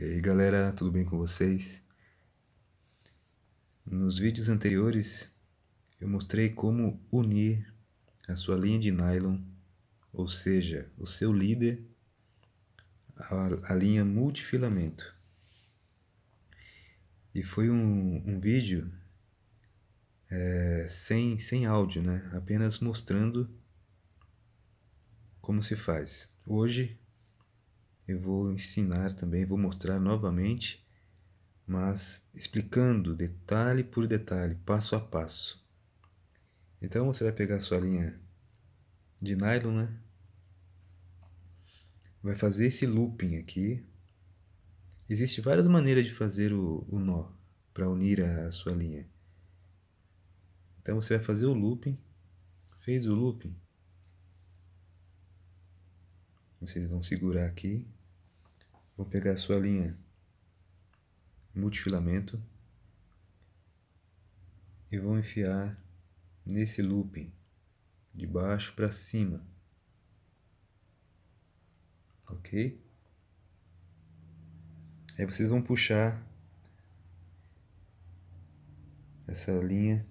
E aí galera, tudo bem com vocês? Nos vídeos anteriores eu mostrei como unir a sua linha de nylon, ou seja, o seu líder, à, linha multifilamento. E foi um, um vídeo é, sem, sem áudio, né? apenas mostrando como se faz. Hoje eu vou ensinar também, vou mostrar novamente, mas explicando detalhe por detalhe, passo a passo. Então você vai pegar a sua linha de nylon, né? Vai fazer esse looping aqui. Existem várias maneiras de fazer o, o nó para unir a sua linha. Então você vai fazer o looping. Fez o looping. Vocês vão segurar aqui Vou pegar a sua linha multifilamento e vou enfiar nesse looping de baixo para cima. Ok? Aí vocês vão puxar essa linha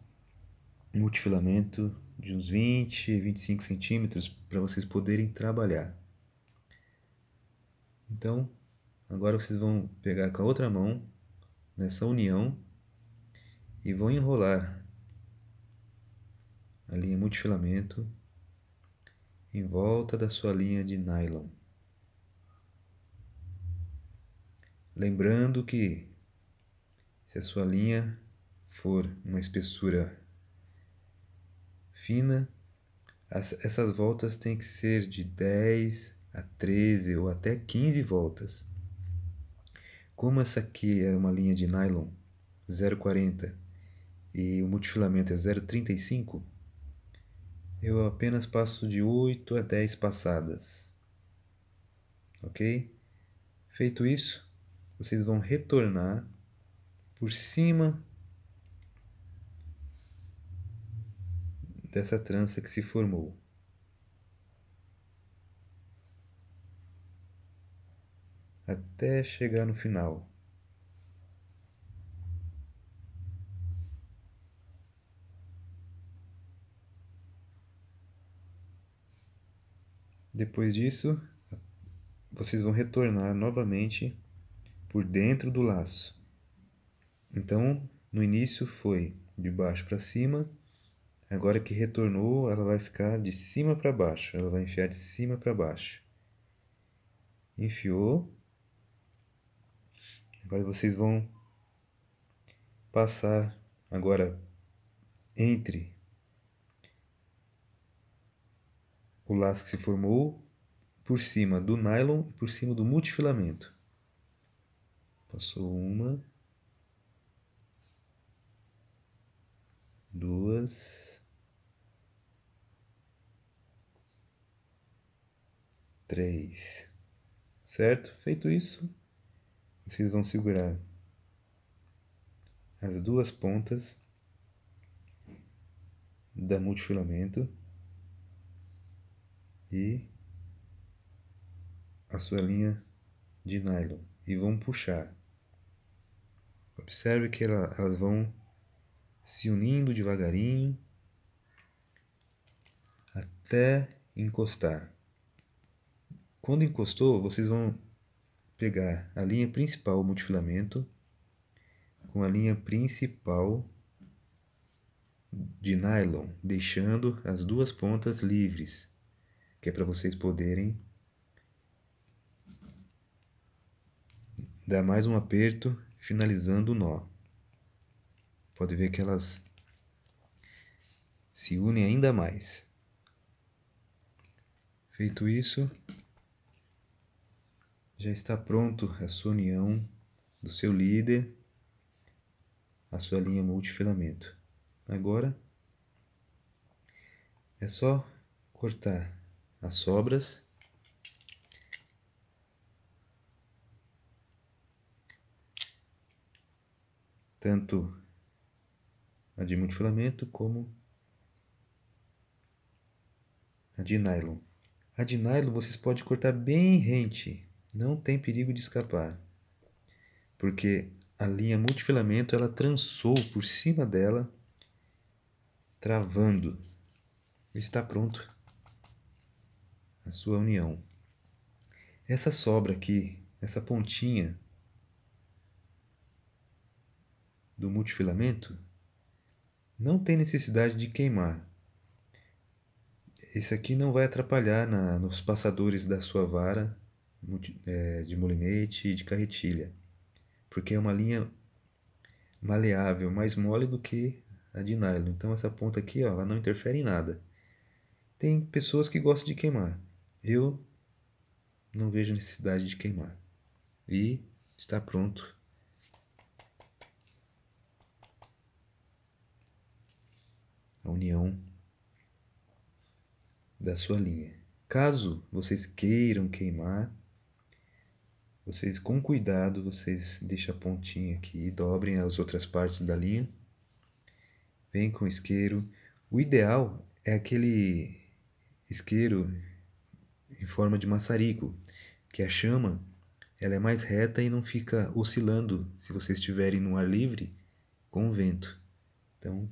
multifilamento de uns 20, 25 centímetros para vocês poderem trabalhar. Então, Agora vocês vão pegar com a outra mão nessa união e vão enrolar a linha multifilamento em volta da sua linha de nylon. Lembrando que se a sua linha for uma espessura fina, essas voltas têm que ser de 10 a 13 ou até 15 voltas. Como essa aqui é uma linha de nylon 0,40 e o multifilamento é 0,35, eu apenas passo de 8 a 10 passadas. Ok? Feito isso, vocês vão retornar por cima dessa trança que se formou. até chegar no final. Depois disso, vocês vão retornar novamente por dentro do laço. Então, no início foi de baixo para cima, agora que retornou, ela vai ficar de cima para baixo, ela vai enfiar de cima para baixo. Enfiou, Agora vocês vão passar agora entre o laço que se formou por cima do nylon e por cima do multifilamento. Passou uma, duas, três, certo? Feito isso, vocês vão segurar as duas pontas da multifilamento e a sua linha de nylon e vão puxar. Observe que ela, elas vão se unindo devagarinho até encostar. Quando encostou, vocês vão pegar a linha principal multifilamento com a linha principal de nylon, deixando as duas pontas livres, que é para vocês poderem dar mais um aperto finalizando o nó. Pode ver que elas se unem ainda mais. Feito isso, já está pronto a sua união do seu líder a sua linha multifilamento. Agora é só cortar as sobras tanto a de multifilamento como a de nylon. A de nylon vocês podem cortar bem rente não tem perigo de escapar, porque a linha multifilamento ela trançou por cima dela, travando. Está pronto a sua união. Essa sobra aqui, essa pontinha do multifilamento, não tem necessidade de queimar. Esse aqui não vai atrapalhar na, nos passadores da sua vara é, de molinete e de carretilha, porque é uma linha maleável, mais mole do que a de nylon. Então essa ponta aqui, ó, ela não interfere em nada. Tem pessoas que gostam de queimar. Eu não vejo necessidade de queimar. E está pronto. A união da sua linha. Caso vocês queiram queimar, vocês com cuidado, vocês deixam a pontinha aqui e dobrem as outras partes da linha. Vem com isqueiro. O ideal é aquele isqueiro em forma de maçarico, que a chama ela é mais reta e não fica oscilando se vocês estiverem no ar livre com o vento. Então,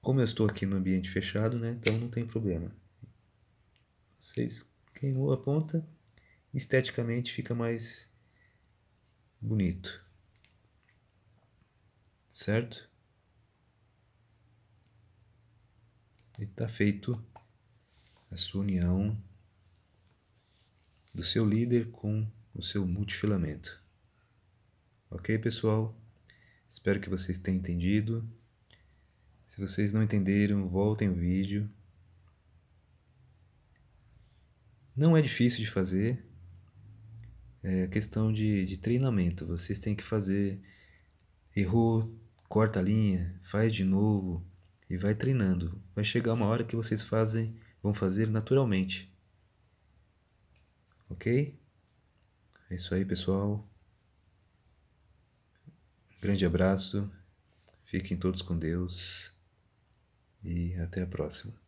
como eu estou aqui no ambiente fechado, né, então não tem problema. Vocês queimou a ponta, esteticamente fica mais bonito. Certo? E está feito a sua união do seu líder com o seu multifilamento. Ok, pessoal? Espero que vocês tenham entendido. Se vocês não entenderam, voltem o vídeo. Não é difícil de fazer, é questão de, de treinamento. Vocês têm que fazer. Errou, corta a linha, faz de novo e vai treinando. Vai chegar uma hora que vocês fazem, vão fazer naturalmente. Ok? É isso aí, pessoal. Grande abraço. Fiquem todos com Deus. E até a próxima.